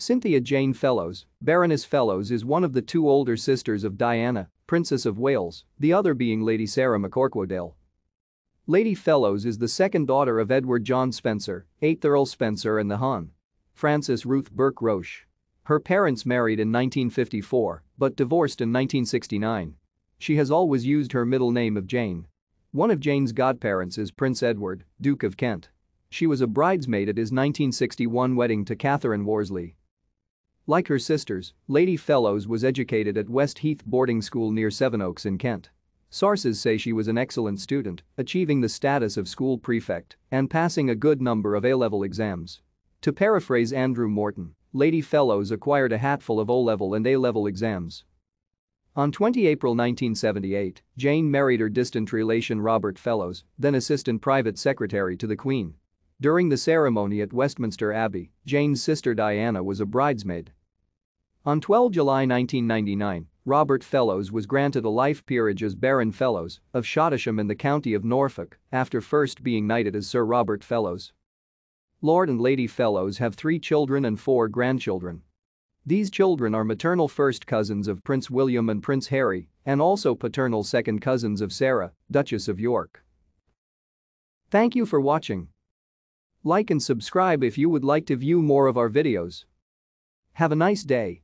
Cynthia Jane Fellows, Baroness Fellows is one of the two older sisters of Diana, Princess of Wales, the other being Lady Sarah McCorkwadale. Lady Fellows is the second daughter of Edward John Spencer, 8th Earl Spencer and the Hon. Frances Ruth Burke Roche. Her parents married in 1954 but divorced in 1969. She has always used her middle name of Jane. One of Jane's godparents is Prince Edward, Duke of Kent. She was a bridesmaid at his 1961 wedding to Catherine Worsley, like her sisters, Lady Fellows was educated at West Heath Boarding School near Sevenoaks in Kent. Sources say she was an excellent student, achieving the status of school prefect and passing a good number of A-level exams. To paraphrase Andrew Morton, Lady Fellows acquired a hatful of O-level and A-level exams. On 20 April 1978, Jane married her distant relation Robert Fellows, then Assistant Private Secretary to the Queen. During the ceremony at Westminster Abbey, Jane's sister Diana was a bridesmaid on 12 July 1999, Robert Fellows was granted a life peerage as Baron Fellows of Shottisham in the county of Norfolk after first being knighted as Sir Robert Fellows. Lord and Lady Fellows have three children and four grandchildren. These children are maternal first cousins of Prince William and Prince Harry and also paternal second cousins of Sarah, Duchess of York. Thank you for watching. Like and subscribe if you would like to view more of our videos. Have a nice day.